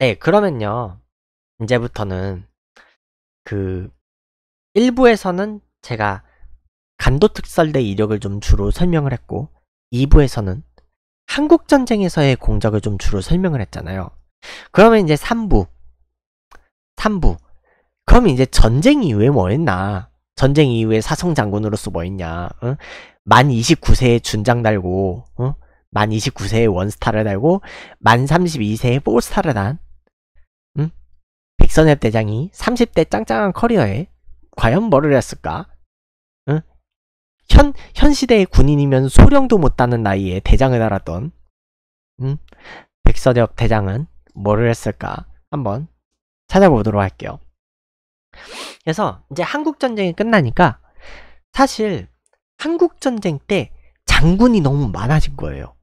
네, 그러면요. 이제부터는 그1부에서는 제가 간도특설대 이력을 좀 주로 설명을 했고 2부에서는 한국전쟁에서의 공적을 좀 주로 설명을 했잖아요. 그러면 이제 3부 3부 그럼 이제 전쟁 이후에 뭐 했나 전쟁 이후에 사성장군으로서 뭐 했냐 어? 만 29세에 준장 달고 어? 만 29세에 원스타를 달고 만 32세에 포스타를 단 백선엽 대장이 30대 짱짱한 커리어에 과연 뭐를 했을까? 응? 현, 현 시대의 군인이면 소령도 못다는 나이에 대장을 달았던 응? 백선엽 대장은 뭐를 했을까? 한번 찾아보도록 할게요. 그래서 이제 한국전쟁이 끝나니까 사실 한국전쟁 때 장군이 너무 많아진 거예요.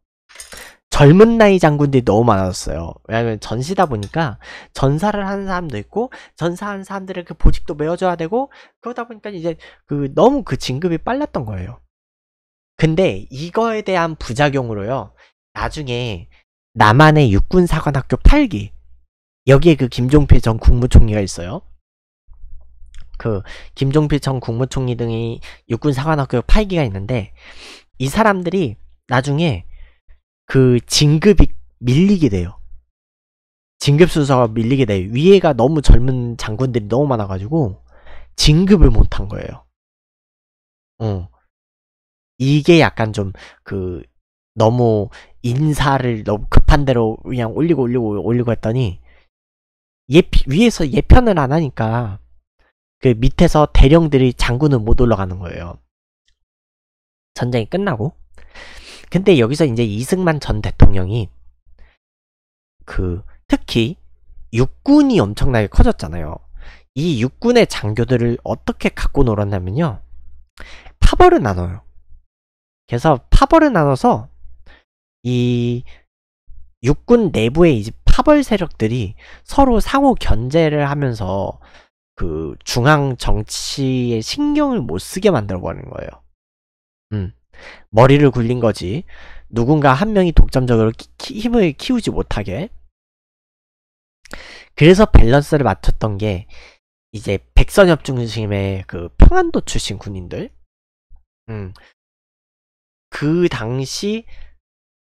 젊은 나이 장군들이 너무 많았어요. 왜냐하면 전시다 보니까 전사를 하는 사람도 있고 전사하는 사람들의 그 보직도 메워줘야 되고 그러다 보니까 이제 그 너무 그 진급이 빨랐던 거예요. 근데 이거에 대한 부작용으로요. 나중에 남한의 육군사관학교 8기 여기에 그 김종필 전 국무총리가 있어요. 그 김종필 전 국무총리 등이 육군사관학교 8기가 있는데 이 사람들이 나중에 그 진급이 밀리게 돼요. 진급 순서가 밀리게 돼요. 위에가 너무 젊은 장군들이 너무 많아가지고 진급을 못한 거예요. 어. 이게 약간 좀 그 너무 인사를 너무 급한 대로 그냥 올리고 올리고 올리고 했더니 예 위에서 예편을 안 하니까 그 밑에서 대령들이 장군을못 올라가는 거예요. 전쟁이 끝나고 근데 여기서 이제 이승만 전 대통령이 그 특히 육군이 엄청나게 커졌잖아요. 이 육군의 장교들을 어떻게 갖고 놀았냐면요. 파벌을 나눠요. 그래서 파벌을 나눠서 이 육군 내부의 이제 파벌 세력들이 서로 상호 견제를 하면서 그 중앙 정치에 신경을 못 쓰게 만들어 버리는 거예요. 음. 머리를 굴린 거지. 누군가 한 명이 독점적으로 키, 키, 힘을 키우지 못하게. 그래서 밸런스를 맞췄던 게 이제 백선엽 중심의 그 평안도 출신 군인들. 음. 그 당시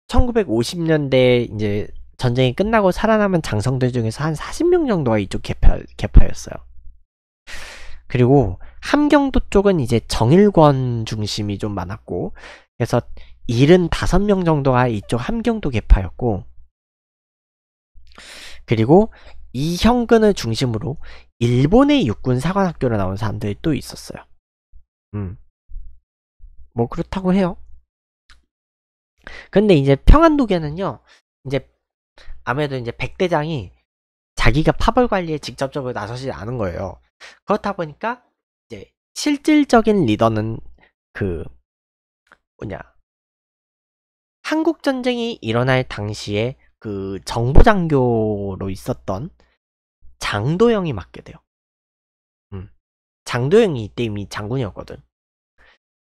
1950년대 이제 전쟁이 끝나고 살아남은 장성들 중에서 한 40명 정도가 이쪽 개파, 개파였어요. 그리고 함경도 쪽은 이제 정일권 중심이 좀 많았고 그래서 75명 정도가 이쪽 함경도 계파였고 그리고 이 형근을 중심으로 일본의 육군 사관학교로 나온 사람들이 또 있었어요. 음. 뭐 그렇다고 해요. 근데 이제 평안도계는요. 이제 아무래도 이제 백대장이 자기가 파벌 관리에 직접적으로 나서지 않은 거예요. 그렇다 보니까 이제 실질적인 리더는 그 뭐냐 한국 전쟁이 일어날 당시에 그 정부 장교로 있었던 장도영이 맡게 돼요. 음. 장도영이 이때 이미 장군이었거든.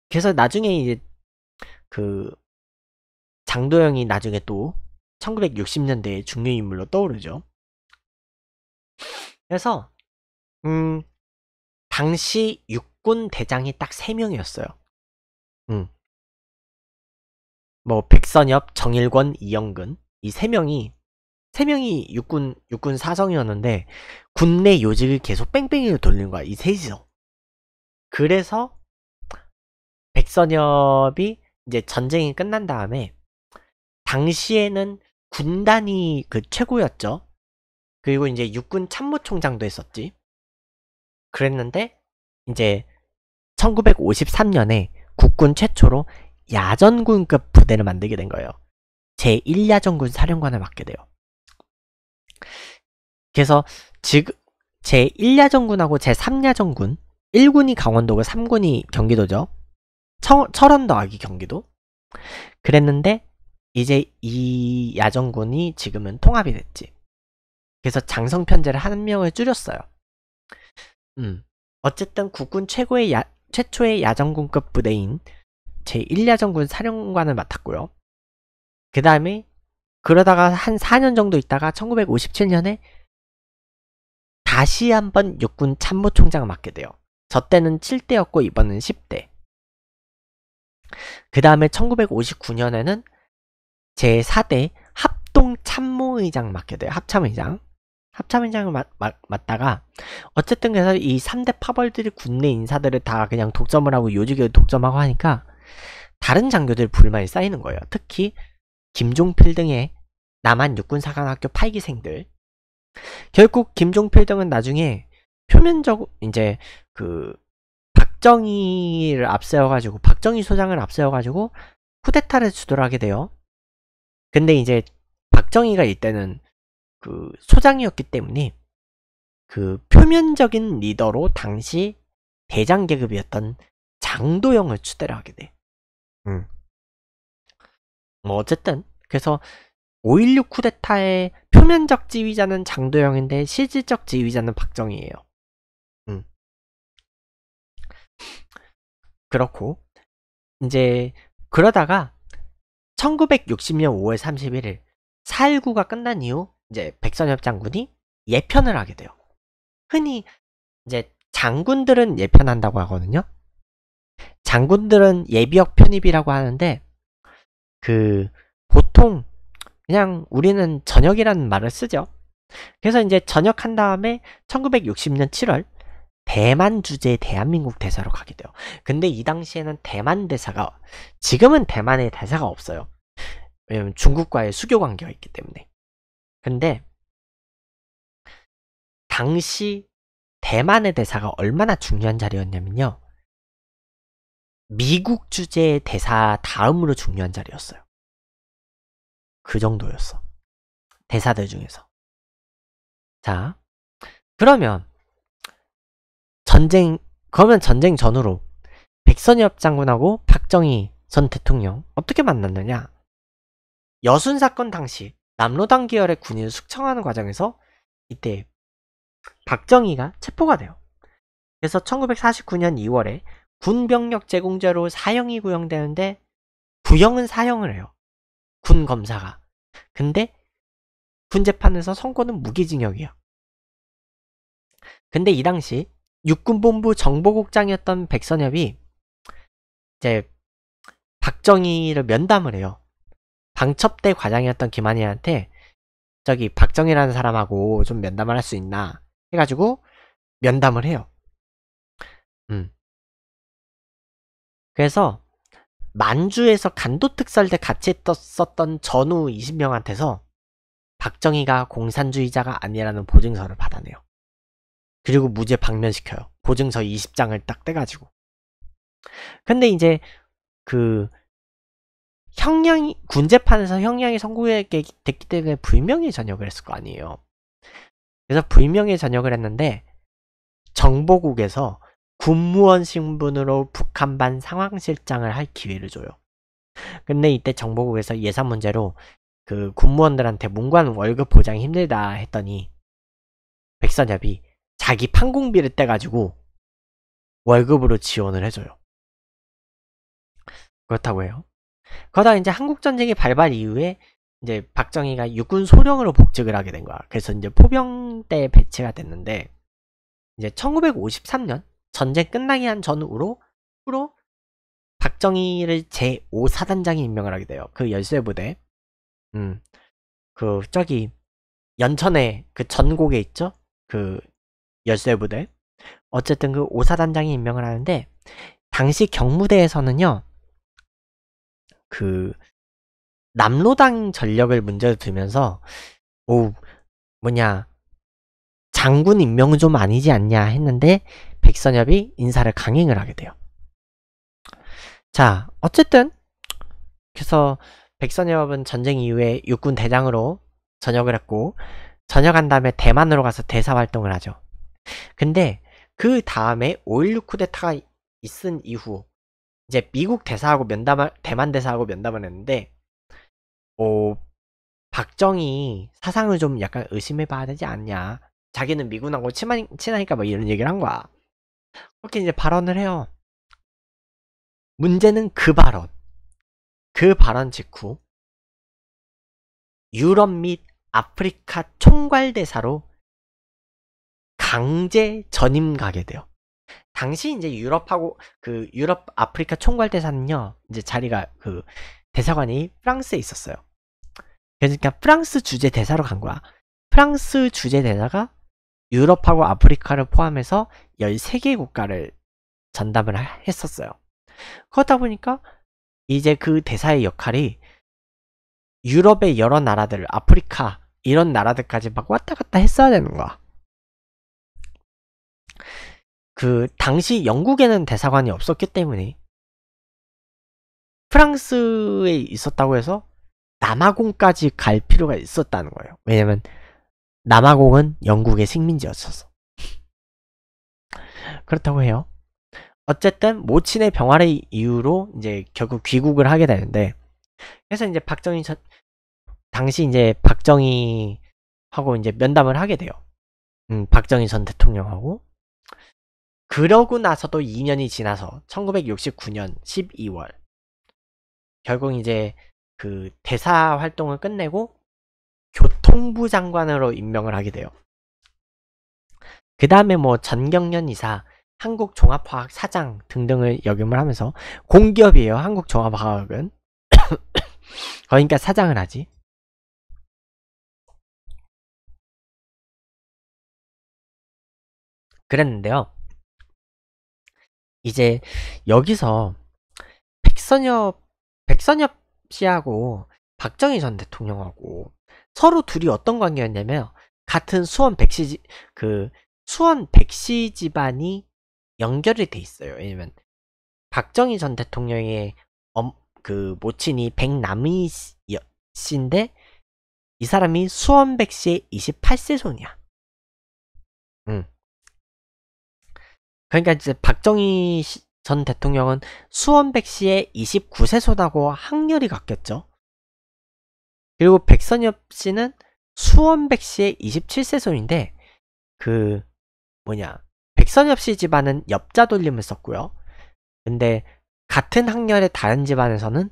그래서 나중에 이제 그 장도영이 나중에 또1 9 6 0년대의 중요인물로 떠오르죠. 그래서 음, 당시 육군 대장이 딱 3명이었어요. 음. 뭐 백선엽, 정일권, 이영근 이 3명이 3명이 육군 육군 사성이었는데 군내 요직을 계속 뺑뺑이로 돌린 거야. 이 셋이서. 그래서 백선엽이 이제 전쟁이 끝난 다음에 당시에는 군단이 그 최고였죠. 그리고 이제 육군 참모총장도 했었지. 그랬는데 이제 1953년에 국군 최초로 야전군급 부대를 만들게 된 거예요. 제1야전군 사령관을 맡게 돼요. 그래서 지금 제1야전군하고 제3야전군 1군이 강원도고 3군이 경기도죠. 철원도하기 경기도. 그랬는데 이제 이 야전군이 지금은 통합이 됐지. 그래서 장성 편제를 한 명을 줄였어요. 음. 어쨌든 국군 최고의 야, 최초의 야전군급 부대인 제1야전군 사령관을 맡았고요. 그 다음에 그러다가 한 4년 정도 있다가 1957년에 다시 한번 육군 참모총장을 맡게 돼요. 저 때는 7대였고 이번은 10대. 그 다음에 1959년에는 제4대 합동참모의장 맡게 돼요. 합참의장. 합참 의장을맡다가 어쨌든 그래서 이 3대 파벌들이 군내 인사들을 다 그냥 독점을 하고 요직을 독점하고 하니까 다른 장교들 불만이 쌓이는 거예요. 특히 김종필 등의 남한 육군사관학교 8기생들 결국 김종필 등은 나중에 표면적 이제 그 박정희를 앞세워가지고 박정희 소장을 앞세워가지고 쿠데타를 주도하게 돼요. 근데 이제 박정희가 이때는 그 소장이었기 때문에 그 표면적인 리더로 당시 대장 계급이었던 장도영을 추대를 하게 돼. 음. 뭐 어쨌든 그래서 5.16 쿠데타의 표면적 지휘자는 장도영인데 실질적 지휘자는 박정희예요. 음. 그렇고 이제 그러다가 1960년 5월 31일 4.19가 끝난 이후 이제 백선엽 장군이 예편을 하게 돼요. 흔히 이제 장군들은 예편한다고 하거든요. 장군들은 예비역 편입이라고 하는데 그 보통 그냥 우리는 전역이라는 말을 쓰죠. 그래서 이제 전역한 다음에 1960년 7월 대만 주재 대한민국 대사로 가게 돼요. 근데 이 당시에는 대만 대사가 지금은 대만에 대사가 없어요. 왜냐면 중국과의 수교 관계가 있기 때문에. 근데 당시 대만의 대사가 얼마나 중요한 자리였냐면요. 미국 주재 대사 다음으로 중요한 자리였어요. 그 정도였어. 대사들 중에서. 자, 그러면 전쟁 그러면 전쟁 전후로 백선엽 장군하고 박정희 전 대통령 어떻게 만났느냐? 여순 사건 당시 남로당 계열의 군인을 숙청하는 과정에서 이때 박정희가 체포가 돼요. 그래서 1949년 2월에 군병력 제공자로 사형이 구형되는데 구형은 사형을 해요. 군 검사가. 근데 군 재판에서 선고는 무기징역이에요 근데 이 당시 육군본부 정보국장이었던 백선엽이 이제 박정희를 면담을 해요. 방첩대 과장이었던 김한희한테 저기 박정희라는 사람하고 좀 면담을 할 수 있나 해가지고 면담을 해요. 음. 그래서 만주에서 간도특설 때 같이 떴었던전우 20명한테서 박정희가 공산주의자가 아니라는 보증서를 받아내요. 그리고 무죄 방면시켜요. 보증서 20장을 딱 떼가지고. 근데 이제 그 형량이 군재판에서 형량이 선고됐기 때문에 불명예 전역을 했을 거 아니에요. 그래서 불명예 전역을 했는데 정보국에서 군무원 신분으로 북한반 상황실장을 할 기회를 줘요. 근데 이때 정보국에서 예산 문제로 그 군무원들한테 문관 월급 보장이 힘들다 했더니 백선엽이 자기 판공비를 떼가지고 월급으로 지원을 해줘요. 그렇다고 해요. 그러다 이제 한국 전쟁이 발발 이후에 이제 박정희가 육군 소령으로 복직을 하게 된 거야. 그래서 이제 포병대 배치가 됐는데 이제 1953년 전쟁 끝나기 한 전후로 후로 박정희를 제5사단장이 임명을 하게 돼요. 그 열쇠부대. 음. 그 저기 연천에 그 전곡에 있죠? 그 열쇠부대. 어쨌든 그 5사단장이 임명을 하는데 당시 경무대에서는요. 그 남로당 전력을 문제로 들면서 오 뭐냐 장군 임명은 좀 아니지 않냐 했는데 백선엽이 인사를 강행을 하게 돼요. 자 어쨌든 그래서 백선엽은 전쟁 이후에 육군 대장으로 전역을 했고 전역한 다음에 대만으로 가서 대사 활동을 하죠. 근데 그 다음에 5.16 쿠데타가 있은 이후 이제 미국 대사하고 면담을 대만 대사하고 면담을 했는데 어 박정희 사상을 좀 약간 의심해 봐야 되지 않냐 자기는 미군하고 친하, 친하니까 막 이런 얘기를 한 거야 그렇게 이제 발언을 해요 문제는 그 발언 그 발언 직후 유럽 및 아프리카 총괄대사로 강제 전임 가게 돼요 당시 이제 유럽하고 그 유럽 아프리카 총괄 대사는요 이제 자리가 그 대사관이 프랑스에 있었어요. 그러니까 프랑스 주재 대사로 간 거야. 프랑스 주재 대사가 유럽하고 아프리카를 포함해서 13개 국가를 전담을 했었어요. 그러다 보니까 이제 그 대사의 역할이 유럽의 여러 나라들, 아프리카 이런 나라들까지 막 왔다 갔다 했어야 되는 거야. 그 당시 영국에는 대사관이 없었기 때문에 프랑스에 있었다고 해서 남아공까지 갈 필요가 있었다는 거예요. 왜냐면 남아공은 영국의 식민지였어서. 그렇다고 해요. 어쨌든 모친의 병활의이유로 이제 결국 귀국을 하게 되는데 그래서 이제 박정희 전, 당시 이제 박정희하고 이제 면담을 하게 돼요. 음, 박정희 전 대통령하고 그러고 나서도 2년이 지나서 1969년 12월 결국 이제 그 대사 활동을 끝내고 교통부 장관으로 임명을 하게 돼요. 그 다음에 뭐 전경련 이사, 한국종합화학 사장 등등을 역임을 하면서 공기업이에요. 한국종합화학은 그러니까 사장을 하지. 그랬는데요. 이제 여기서 백선엽 백선엽 씨하고 박정희 전 대통령하고 서로 둘이 어떤 관계였냐면 같은 수원 백씨 그 수원 백씨 집안이 연결이 돼 있어요. 왜냐면 박정희 전 대통령의 엄, 그 모친이 백남희 씨인데 이 사람이 수원백 씨의 28세 손이야. 응. 그러니까 이제 박정희 전 대통령은 수원백 씨의 29세소다고 학렬이 같겠죠. 그리고 백선엽 씨는 수원백 씨의 27세소인데 그 뭐냐 백선엽 씨 집안은 엽자 돌림을 썼고요. 근데 같은 학렬의 다른 집안에서는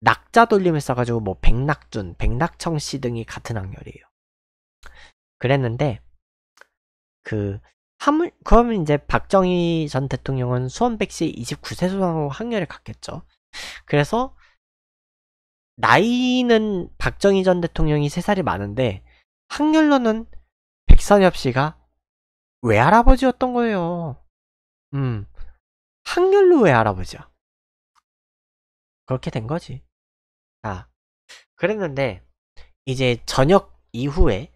낙자 돌림을 써가지고 뭐 백낙준, 백낙청 씨 등이 같은 학렬이에요. 그랬는데 그 하물, 그러면 이제 박정희 전 대통령은 수원백 씨 29세 소상으로 항렬을 갔겠죠. 그래서 나이는 박정희 전 대통령이 3살이 많은데 학렬로는 백선엽 씨가 외할아버지였던 거예요. 음. 학렬로 외할아버지야. 그렇게 된 거지. 아. 그랬는데 이제 저녁 이후에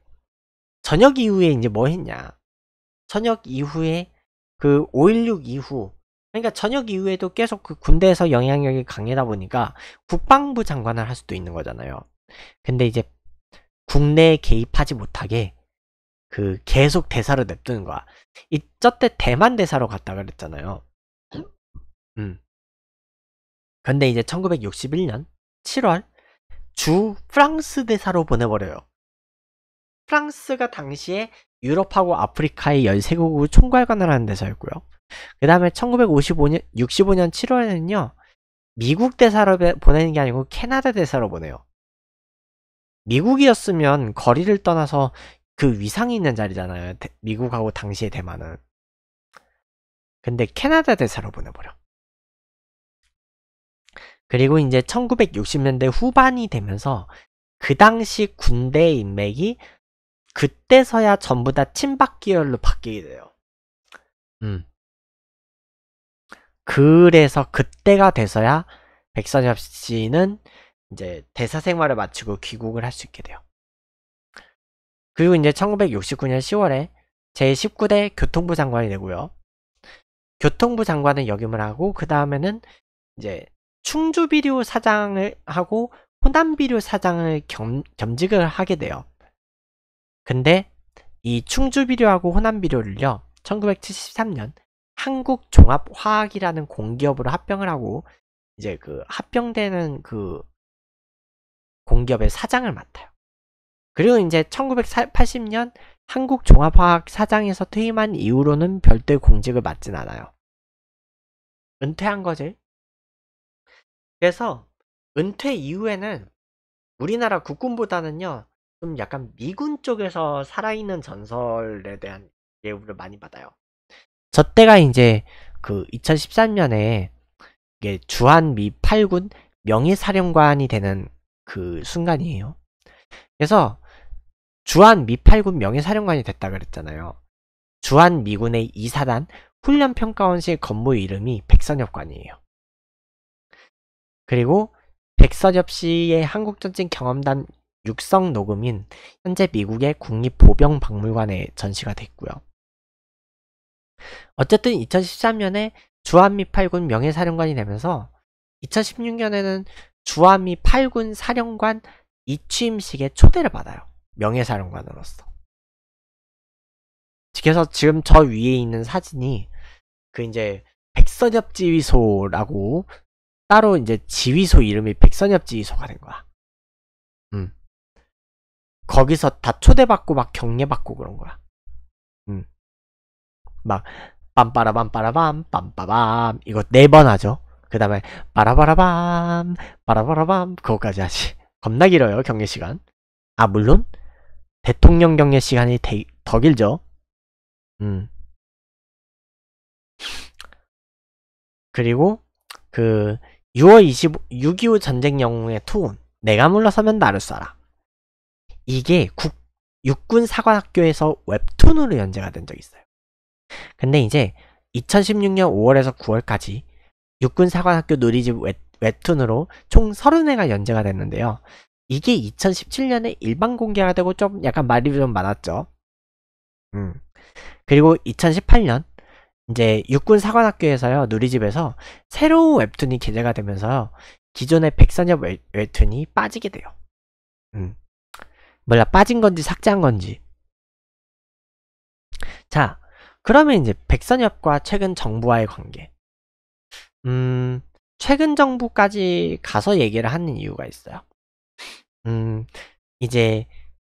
저녁 이후에 이제 뭐 했냐? 전역 이후에 그 5.16 이후 그러니까 전역 이후에도 계속 그 군대에서 영향력이 강하다 보니까 국방부 장관을 할 수도 있는 거잖아요. 근데 이제 국내에 개입하지 못하게 그 계속 대사를 냅두는 거야. 이저 때 대만 대사로 갔다 그랬잖아요. 음. 근데 이제 1961년 7월 주 프랑스 대사로 보내버려요. 프랑스가 당시에 유럽하고 아프리카의 13개국 총괄관을 하는 데서였고요. 그 다음에 1955년, 65년 7월에는요, 미국 대사로 보내는 게 아니고 캐나다 대사로 보내요. 미국이었으면 거리를 떠나서 그 위상이 있는 자리잖아요. 대, 미국하고 당시의 대만은. 근데 캐나다 대사로 보내버려. 그리고 이제 1960년대 후반이 되면서 그 당시 군대 인맥이 그때서야 전부 다 친박 계열로 바뀌게 돼요. 음. 그래서 그때가 돼서야 백선엽 씨는 이제 대사 생활을 마치고 귀국을 할 수 있게 돼요. 그리고 이제 1969년 10월에 제19대 교통부 장관이 되고요. 교통부 장관은 역임을 하고 그 다음에는 이제 충주비료 사장을 하고 호남비료 사장을 겸, 겸직을 하게 돼요. 근데 이 충주비료하고 호남비료를요. 1973년 한국종합화학이라는 공기업으로 합병을 하고 이제 그 합병되는 그 공기업의 사장을 맡아요. 그리고 이제 1980년 한국종합화학 사장에서 퇴임한 이후로는 별도의 공직을 맡진 않아요. 은퇴한 거지. 그래서 은퇴 이후에는 우리나라 국군보다는요. 좀 약간 미군 쪽에서 살아있는 전설에 대한 예우를 많이 받아요. 저 때가 이제 그 2013년에 이게 주한미 8군 명예사령관이 되는 그 순간이에요. 그래서 주한미 8군 명예사령관이 됐다 그랬잖아요. 주한미군의 2사단 훈련평가원실 건물 이름이 백선엽관이에요. 그리고 백선엽 씨의 한국전쟁 경험단 육성 녹음인 현재 미국의 국립보병박물관에 전시가 됐고요. 어쨌든 2013년에 주한미 8군 명예사령관이 되면서 2016년에는 주한미 8군 사령관 이취임식에 초대를 받아요. 명예사령관으로서. 그래서 지금 저 위에 있는 사진이 그 이제 백선엽 지휘소라고 따로 이제 지휘소 이름이 백선엽 지휘소가 된 거야. 거기서 다 초대받고 막 격려받고 그런 거야. 음. 막 빰빠라밤 빠라밤 빰빠밤 이거 네 번 하죠. 그 다음에 빠라바라밤 빠라바라밤 그거까지 하지. 겁나 길어요 경례 시간. 아 물론 대통령 경례 시간이 대, 더 길죠. 음. 그리고 그 6월 25 6.25 전쟁 영웅의 투혼 내가 물러서면 나를 쏴라. 이게 국, 육군 사관학교에서 웹툰으로 연재가 된 적이 있어요. 근데 이제 2016년 5월에서 9월까지 육군 사관학교 놀이집 웹, 웹툰으로 총 30회가 연재가 됐는데요. 이게 2017년에 일반 공개가 되고 좀 약간 말이 좀 많았죠. 음. 그리고 2018년 이제 육군 사관학교에서요 누리집에서 새로운 웹툰이 게재가 되면서 기존의 백선엽 웹툰이 빠지게 돼요. 음. 몰라 빠진 건지 삭제한 건지 자 그러면 이제 백선엽과 최근 정부와의 관계 음 최근 정부까지 가서 얘기를 하는 이유가 있어요 음 이제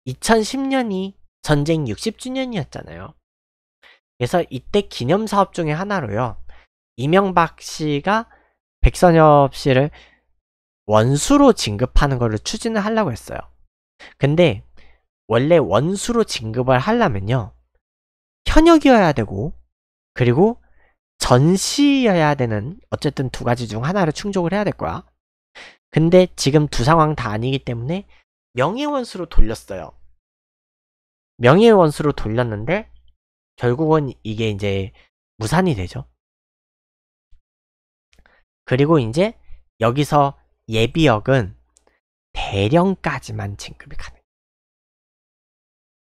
2010년이 전쟁 60주년이었잖아요 그래서 이때 기념사업 중에 하나로요 이명박 씨가 백선엽 씨를 원수로 진급하는 것을 추진을 하려고 했어요 근데 원래 원수로 진급을 하려면요. 현역이어야 되고 그리고 전시여야 되는 어쨌든 두 가지 중 하나를 충족을 해야 될 거야. 근데 지금 두 상황 다 아니기 때문에 명예원수로 돌렸어요. 명예원수로 돌렸는데 결국은 이게 이제 무산이 되죠. 그리고 이제 여기서 예비역은 대령까지만 진급이 가능.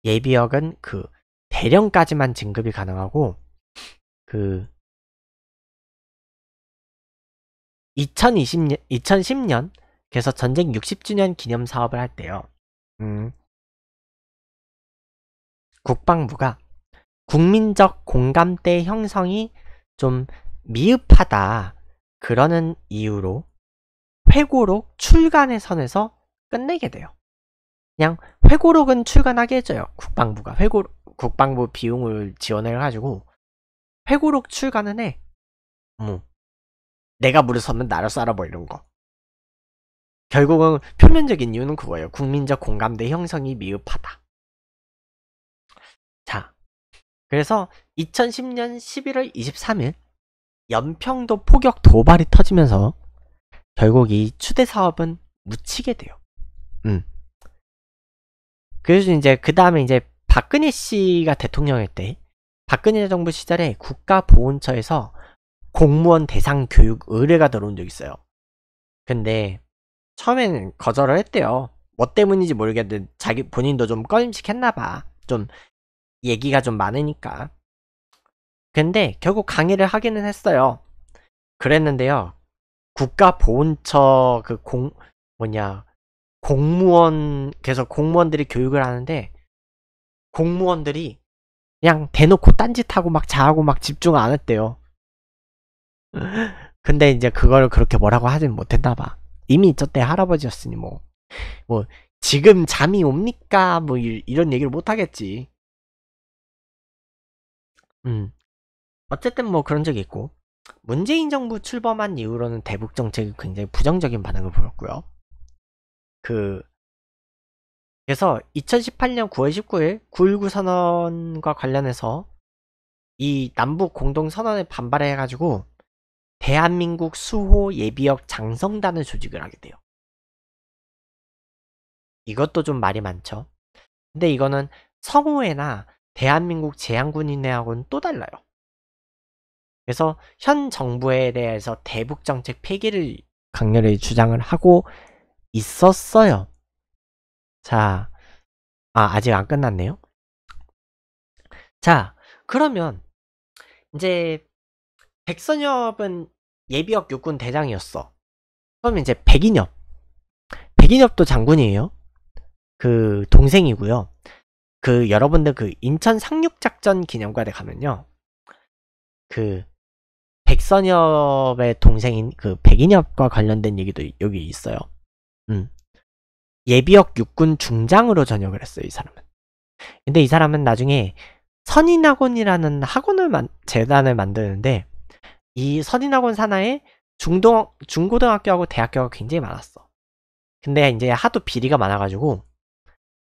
예비역은 그 대령까지만 진급이 가능하고 그 2020년 2010년 그래서 전쟁 60주년 기념 사업을 할 때요. 음, 국방부가 국민적 공감대 형성이 좀 미흡하다 그러는 이유로 회고록 출간의 선에서 끝내게 돼요. 그냥 회고록은 출간하게 해줘요. 국방부가 회고 국방부 비용을 지원해 가지고 회고록 출간은 해. 뭐 내가 물을 서면 나를 쏴라 뭐 이런 거. 결국은 표면적인 이유는 그거예요. 국민적 공감대 형성이 미흡하다. 자, 그래서 2010년 11월 23일 연평도 포격 도발이 터지면서 결국 이 추대 사업은 묻히게 돼요. 음. 그래서 이제 그 다음에 이제 박근혜 씨가 대통령일 때 박근혜 정부 시절에 국가보훈처에서 공무원 대상 교육 의뢰가 들어온 적 있어요. 근데 처음에는 거절을 했대요. 뭐 때문인지 모르겠는데 자기 본인도 좀 꺼림칙했나 봐. 좀 얘기가 좀 많으니까. 근데 결국 강의를 하기는 했어요. 그랬는데요. 국가 보훈처 그 공 뭐냐 공무원 그래 공무원들이 교육을 하는데 공무원들이 그냥 대놓고 딴짓하고 막 자하고 막 집중 안 했대요. 근데 이제 그걸 그렇게 뭐라고 하진 못했나 봐. 이미 저 때 할아버지였으니 뭐, 뭐, 지금 잠이 옵니까? 뭐, 이, 런 얘기를 못하겠지. 음. 어쨌든 뭐 그런 적이 있고. 문재인 정부 출범한 이후로는 대북 정책이 굉장히 부정적인 반응을 보였고요. 그 그래서 2018년 9월 19일 9.19 선언과 관련해서 이 남북 공동 선언에 반발해 가지고 대한민국 수호 예비역 장성단을 조직을 하게 돼요. 이것도 좀 말이 많죠. 근데 이거는 성우회나 대한민국 재향군인회하고는 또 달라요. 그래서 현 정부에 대해서 대북 정책 폐기를 강렬히 주장을 하고 있었어요. 자, 아, 아직 안 끝났네요. 자, 그러면 이제 백선엽은 예비역 육군 대장이었어. 그럼 이제 백인엽. 백인엽도 장군이에요. 그 동생이고요. 그 여러분들 그 인천 상륙작전 기념관에 가면요. 그 백선엽의 동생인 그 백인엽과 관련된 얘기도 여기 있어요. 음. 예비역 육군 중장으로 전역을 했어요, 이 사람은. 근데 이 사람은 나중에 선인학원이라는 학원을 만, 재단을 만드는데 이 선인학원 산하에 중동 중고등학교하고 대학교가 굉장히 많았어. 근데 이제 하도 비리가 많아가지고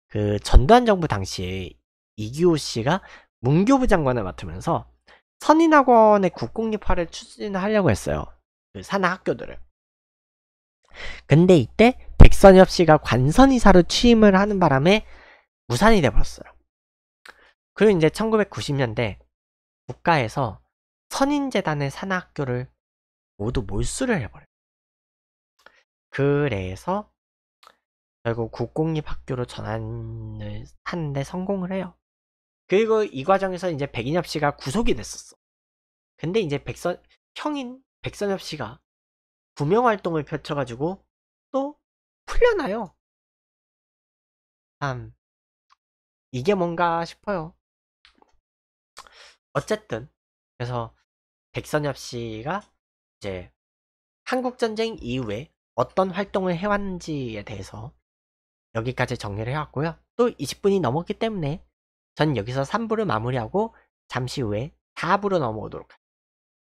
그 전두환 정부 당시에 이기호 씨가 문교부 장관을 맡으면서 선인학원의 국공립화를 추진하려고 했어요. 그 산하학교들을. 근데 이때 백선엽 씨가 관선이사로 취임을 하는 바람에 무산이 돼버렸어요. 그리고 이제 1990년대 국가에서 선인재단의 산하학교를 모두 몰수를 해버려요. 그래서 결국 국공립학교로 전환을 하는데 성공을 해요. 그리고 이 과정에서 이제 백인엽 씨가 구속이 됐었어. 근데 이제 백선 형인 백선엽 씨가 구명 활동을 펼쳐가지고 또 풀려나요. 참 이게 뭔가 싶어요. 어쨌든 그래서 백선엽 씨가 이제 한국 전쟁 이후에 어떤 활동을 해왔는지에 대해서 여기까지 정리를 해왔고요. 또 20분이 넘었기 때문에 전 여기서 3부를 마무리하고 잠시 후에 4부로 넘어오도록